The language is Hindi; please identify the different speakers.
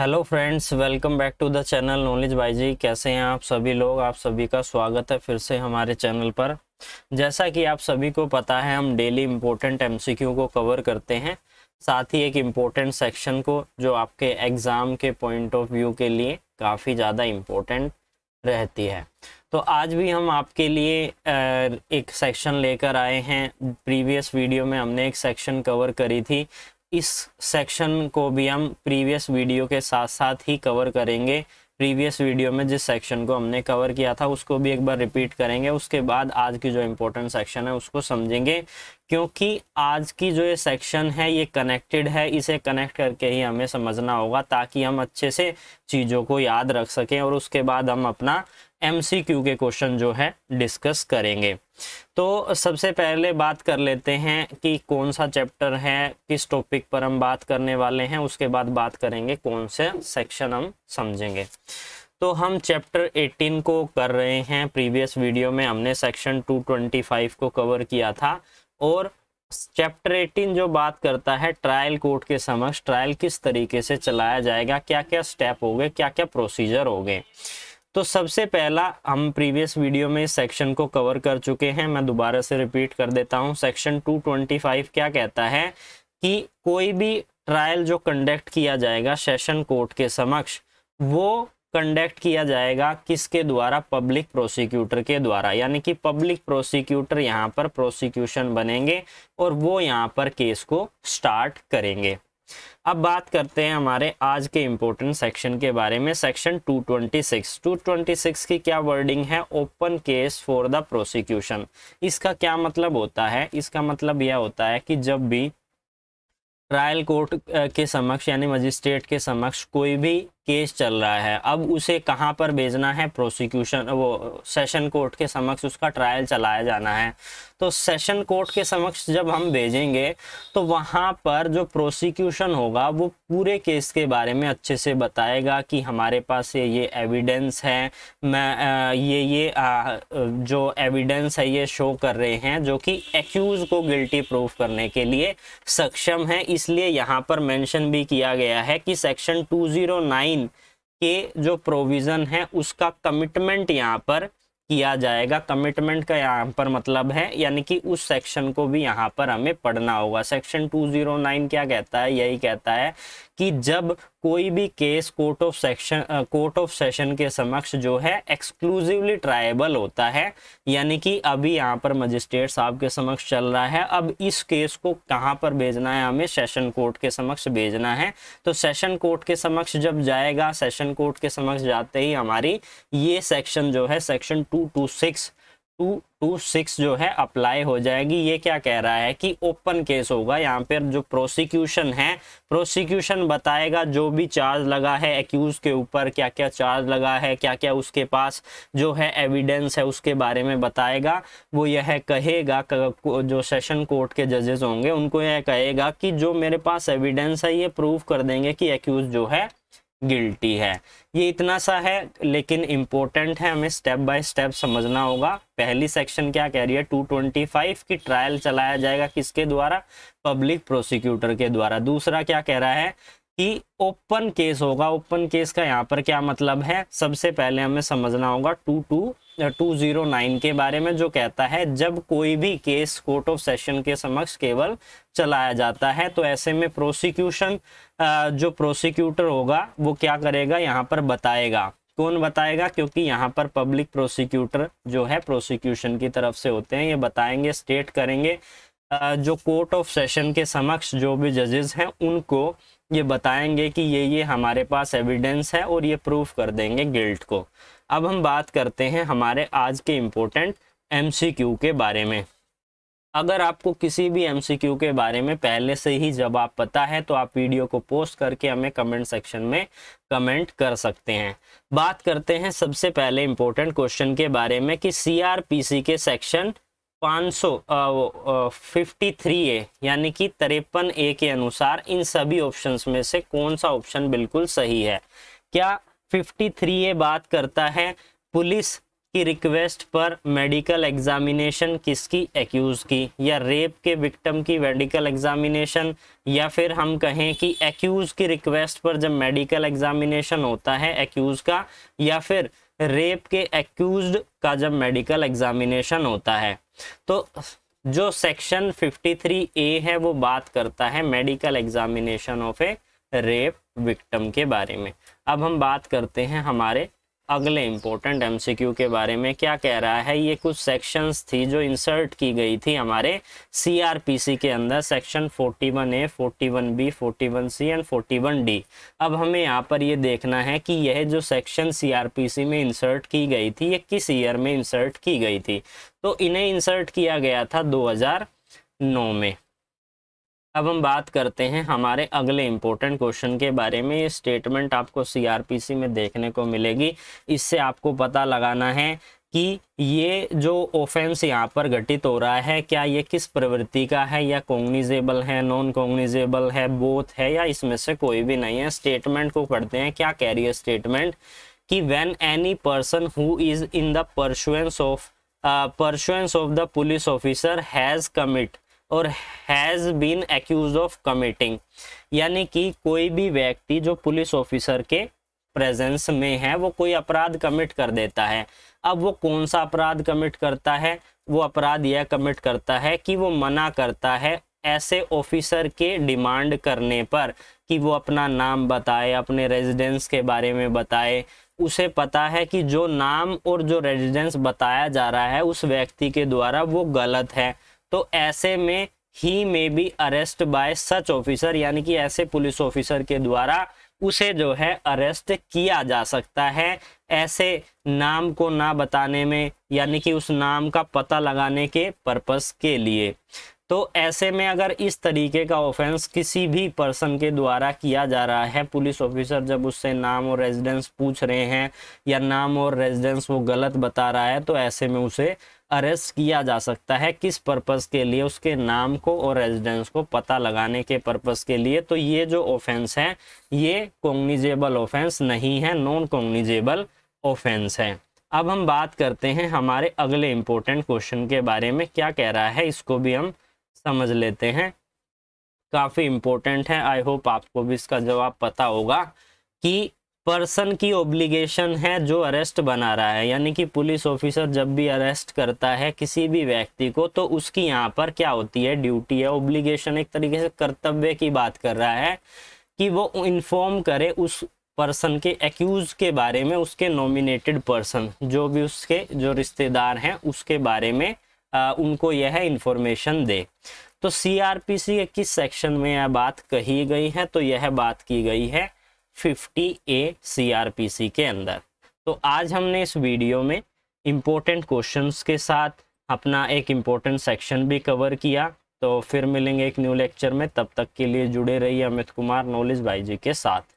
Speaker 1: hello friends welcome back to the channel knowledge बाई जी कैसे हैं आप सभी लोग आप सभी का स्वागत है फिर से हमारे चैनल पर जैसा कि आप सभी को पता है हम डेली इम्पोर्टेंट एमसीक्यू को कवर करते हैं साथ ही एक इम्पोर्टेंट सेक्शन को जो आपके एग्ज़ाम के पॉइंट ऑफ व्यू के लिए काफ़ी ज़्यादा इम्पोर्टेंट रहती है तो आज भी हम आपके लिए एक सेक्शन लेकर आए हैं प्रीवियस वीडियो में हमने एक सेक्शन कवर करी थी इस सेक्शन को भी हम प्रीवियस वीडियो के साथ साथ ही कवर करेंगे प्रीवियस वीडियो में जिस सेक्शन को हमने कवर किया था उसको भी एक बार रिपीट करेंगे उसके बाद आज की जो इम्पोर्टेंट सेक्शन है उसको समझेंगे क्योंकि आज की जो ये सेक्शन है ये कनेक्टेड है इसे कनेक्ट करके ही हमें समझना होगा ताकि हम अच्छे से चीज़ों को याद रख सकें और उसके बाद हम अपना एमसीक्यू के क्वेश्चन जो है डिस्कस करेंगे तो सबसे पहले बात कर लेते हैं कि कौन सा चैप्टर है किस टॉपिक पर हम बात करने वाले हैं उसके बाद बात करेंगे कौन से सेक्शन हम समझेंगे तो हम चैप्टर 18 को कर रहे हैं प्रीवियस वीडियो में हमने सेक्शन 225 को कवर किया था और चैप्टर 18 जो बात करता है ट्रायल कोर्ट के समक्ष ट्रायल किस तरीके से चलाया जाएगा क्या क्या स्टेप हो गए क्या क्या प्रोसीजर हो गए तो सबसे पहला हम प्रीवियस वीडियो में इस सेक्शन को कवर कर चुके हैं मैं दोबारा से रिपीट कर देता हूँ सेक्शन 225 क्या कहता है कि कोई भी ट्रायल जो कंडक्ट किया जाएगा सेशन कोर्ट के समक्ष वो कंडक्ट किया जाएगा किसके द्वारा पब्लिक प्रोसिक्यूटर के द्वारा यानी कि पब्लिक प्रोसिक्यूटर यहाँ पर प्रोसिक्यूशन बनेंगे और वो यहाँ पर केस को स्टार्ट करेंगे अब बात करते हैं हमारे आज के इम्पोर्टेंट सेक्शन के बारे में सेक्शन 226 226 की क्या वर्डिंग है open case for the prosecution इसका क्या मतलब होता है इसका मतलब यह होता है कि जब भी ट्रायल कोर्ट के समक्ष यानी मजिस्ट्रेट के समक्ष कोई भी केस चल रहा है अब उसे कहाँ पर भेजना है प्रोसिक्यूशन वो सेशन कोर्ट के समक्ष उसका ट्रायल चलाया जाना है तो सेशन कोर्ट के समक्ष जब हम भेजेंगे तो वहाँ पर जो प्रोसिक्यूशन होगा वो पूरे केस के बारे में अच्छे से बताएगा कि हमारे पास ये ये एविडेंस है मैं आ, ये ये आ, जो एविडेंस है ये शो कर रहे हैं जो कि एक्यूज़ को गिल्टी प्रूफ करने के लिए सक्षम है इसलिए यहाँ पर मैंशन भी किया गया है कि सेक्शन टू तीन के जो प्रोविज़न है उसका कमिटमेंट यहाँ पर किया जाएगा कमिटमेंट का यहाँ पर मतलब है यानी कि उस सेक्शन को भी यहाँ पर हमें पढ़ना होगा सेक्शन 209 क्या कहता है यही कहता है कि जब कोई भी case court of section court of session के समक्ष जो है एक्सक्लूसिवली ट्राइबल होता है यानी कि अभी यहाँ पर मजिस्ट्रेट साहब के समक्ष चल रहा है अब इस केस को कहाँ पर भेजना है हमें सेशन कोर्ट के समक्ष भेजना है तो सेशन कोर्ट के समक्ष जब जाएगा सेशन कोर्ट के समक्ष जाते ही हमारी ये सेक्शन जो है section two two six two two six जो है अप्लाई हो जाएगी ये क्या कह रहा है कि ओपन केस होगा यहाँ पर जो प्रोसिक्यूशन है प्रोसिक्यूशन बताएगा जो भी चार्ज लगा है एक्यूज के ऊपर क्या क्या चार्ज लगा है क्या क्या उसके पास जो है एविडेंस है उसके बारे में बताएगा वो यह कहेगा जो सेशन कोर्ट के जजेस होंगे उनको यह कहेगा कि जो मेरे पास एविडेंस है ये प्रूव कर देंगे कि एक्यूज जो है गिल्टी है ये इतना सा है लेकिन इम्पोर्टेंट है हमें स्टेप बाय स्टेप समझना होगा पहली सेक्शन क्या कह रही है 225 की ट्रायल चलाया जाएगा किसके द्वारा पब्लिक प्रोसिक्यूटर के द्वारा दूसरा क्या कह रहा है कि ओपन केस होगा ओपन केस का यहाँ पर क्या मतलब है सबसे पहले हमें समझना होगा टू टू 209 के बारे में जो कहता है जब कोई भी केस कोर्ट ऑफ सेशन के समक्ष केवल चलाया जाता है तो ऐसे में प्रोसिक्यूशन जो प्रोसिक्यूटर होगा वो क्या करेगा यहाँ पर बताएगा कौन बताएगा क्योंकि यहाँ पर पब्लिक प्रोसिक्यूटर जो है प्रोसिक्यूशन की तरफ से होते हैं ये बताएंगे स्टेट करेंगे जो कोर्ट ऑफ सेशन के समक्ष जो भी जजेस हैं उनको ये बताएंगे कि ये ये हमारे पास एविडेंस है और ये प्रूफ कर देंगे गिल्ट को अब हम बात करते हैं हमारे आज के इम्पोर्टेंट एम के बारे में अगर आपको किसी भी एम के बारे में पहले से ही जब आप पता है तो आप वीडियो को पोस्ट करके हमें कमेंट सेक्शन में कमेंट कर सकते हैं बात करते हैं सबसे पहले इम्पोर्टेंट क्वेश्चन के बारे में कि सी के सेक्शन 553 ए यानी कि तिरपन ए के अनुसार इन सभी ऑप्शंस में से कौन सा ऑप्शन बिल्कुल सही है क्या फिफ्टी ए बात करता है पुलिस की रिक्वेस्ट पर मेडिकल एग्जामिनेशन किसकी एक्यूज की या रेप के विक्टम की मेडिकल एग्जामिनेशन या फिर हम कहें कि एक्यूज की रिक्वेस्ट पर जब मेडिकल एग्जामिनेशन होता है एक्यूज का या फिर रेप के एक्यूज का जब मेडिकल एग्जामिनेशन होता है तो जो सेक्शन 53 ए है वो बात करता है medical examination of a rape victim के बारे में अब हम बात करते हैं हमारे अगले इम्पोर्टेंट एमसीक्यू के बारे में क्या कह रहा है ये कुछ सेक्शंस थी जो इंसर्ट की गई थी हमारे सीआरपीसी के अंदर section 41 A 41 B 41 C and 41 D अब हमें यहाँ पर ये देखना है कि यह जो सेक्शन सीआरपीसी में इंसर्ट की गई थी ये किस ईयर में इंसर्ट की गई थी तो इन्हें इंसर्ट किया गया था 2009 में अब हम बात करते हैं हमारे अगले इम्पोर्टेंट क्वेश्चन के बारे में ये स्टेटमेंट आपको सीआरपीसी में देखने को मिलेगी इससे आपको पता लगाना है कि ये जो ऑफेंस यहाँ पर घटित हो रहा है क्या ये किस प्रवृत्ति का है या कॉग्निजेबल है नॉन कॉग्निजेबल है बोथ है या इसमें से कोई भी नहीं है स्टेटमेंट को पढ़ते हैं क्या कह रही है स्टेटमेंट कि when any person who is in the pursuance of pursuance of the police officer has commit or has been accuse of committing यानी कि कोई भी व्यक्ति जो पुलिस ऑफिसर के प्रेजेंस में है वो कोई अपराध कमिट कर देता है अब वो कौन सा अपराध कमिट करता है वो अपराध यह कमिट करता है कि वो मना करता है ऐसे ऑफिसर के डिमांड करने पर कि वो अपना नाम बताए अपने रेजिडेंस के बारे में बताए उसे पता है कि जो नाम और जो रेजिडेंस बताया जा रहा है उस व्यक्ति के द्वारा वो गलत है तो ऐसे में ही may be arrest by such officer यानी कि ऐसे पुलिस ऑफिसर के द्वारा उसे जो है अरेस्ट किया जा सकता है ऐसे नाम को ना बताने में यानी कि उस नाम का पता लगाने के पर्पस के लिए तो ऐसे में अगर इस तरीके का ऑफेंस किसी भी पर्सन के द्वारा किया जा रहा है पुलिस ऑफिसर जब उससे नाम और रेजिडेंस पूछ रहे हैं या नाम और रेजिडेंस वो गलत बता रहा है तो ऐसे में उसे अरेस्ट किया जा सकता है किस पर्पज़ के लिए उसके नाम को और रेजिडेंस को पता लगाने के पर्पज़ के लिए तो ये जो ऑफेंस है ये कॉग्निजेबल ऑफेंस नहीं है नॉन कॉग्निजेबल ऑफेंस है अब हम बात करते हैं हमारे अगले इम्पोर्टेंट क्वेश्चन के बारे में क्या कह रहा है इसको भी हम समझ लेते हैं काफ़ी इंपॉर्टेंट है आई होप आपको भी इसका जवाब पता होगा कि पर्सन की ओब्लिगेशन है जो अरेस्ट बना रहा है यानी कि पुलिस ऑफिसर जब भी अरेस्ट करता है किसी भी व्यक्ति को तो उसकी यहाँ पर क्या होती है ड्यूटी है ओब्लिगेशन एक तरीके से कर्तव्य की बात कर रहा है कि वो इन्फॉर्म करे उस पर्सन के एक्यूज के बारे में उसके नॉमिनेटेड पर्सन जो भी उसके जो रिश्तेदार हैं उसके बारे में आ, उनको यह इंफॉर्मेशन दे तो सीआरपीसी के किस सेक्शन में यह बात कही गई है तो यह बात की गई है 50 ए सीआरपीसी के अंदर तो आज हमने इस वीडियो में इम्पोर्टेंट क्वेश्चंस के साथ अपना एक इम्पोर्टेंट सेक्शन भी कवर किया तो फिर मिलेंगे एक न्यू लेक्चर में तब तक के लिए जुड़े रहिए अमित कुमार नॉलेज भाई जी के साथ